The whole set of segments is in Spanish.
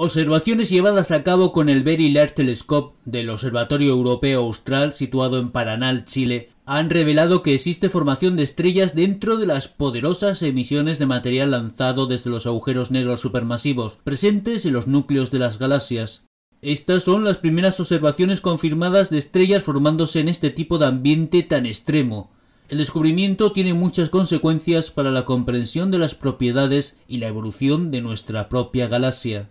Observaciones llevadas a cabo con el Very Large Telescope del Observatorio Europeo Austral situado en Paranal, Chile, han revelado que existe formación de estrellas dentro de las poderosas emisiones de material lanzado desde los agujeros negros supermasivos presentes en los núcleos de las galaxias. Estas son las primeras observaciones confirmadas de estrellas formándose en este tipo de ambiente tan extremo. El descubrimiento tiene muchas consecuencias para la comprensión de las propiedades y la evolución de nuestra propia galaxia.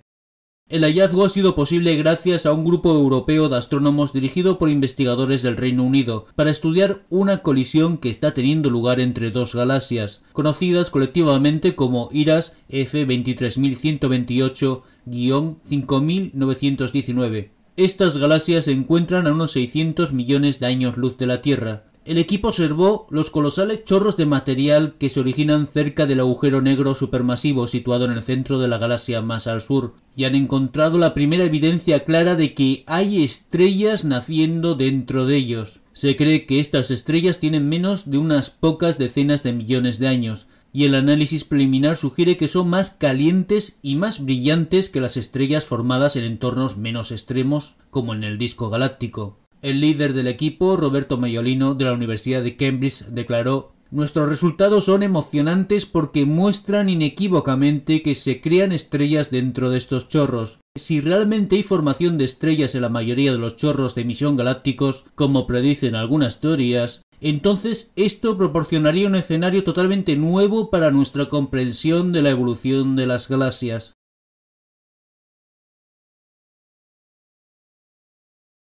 El hallazgo ha sido posible gracias a un grupo europeo de astrónomos dirigido por investigadores del Reino Unido para estudiar una colisión que está teniendo lugar entre dos galaxias, conocidas colectivamente como IRAS F23128-5919. Estas galaxias se encuentran a unos 600 millones de años luz de la Tierra el equipo observó los colosales chorros de material que se originan cerca del agujero negro supermasivo situado en el centro de la galaxia más al sur, y han encontrado la primera evidencia clara de que hay estrellas naciendo dentro de ellos. Se cree que estas estrellas tienen menos de unas pocas decenas de millones de años, y el análisis preliminar sugiere que son más calientes y más brillantes que las estrellas formadas en entornos menos extremos, como en el disco galáctico. El líder del equipo, Roberto Mayolino, de la Universidad de Cambridge, declaró Nuestros resultados son emocionantes porque muestran inequívocamente que se crean estrellas dentro de estos chorros. Si realmente hay formación de estrellas en la mayoría de los chorros de emisión galácticos, como predicen algunas teorías, entonces esto proporcionaría un escenario totalmente nuevo para nuestra comprensión de la evolución de las galaxias.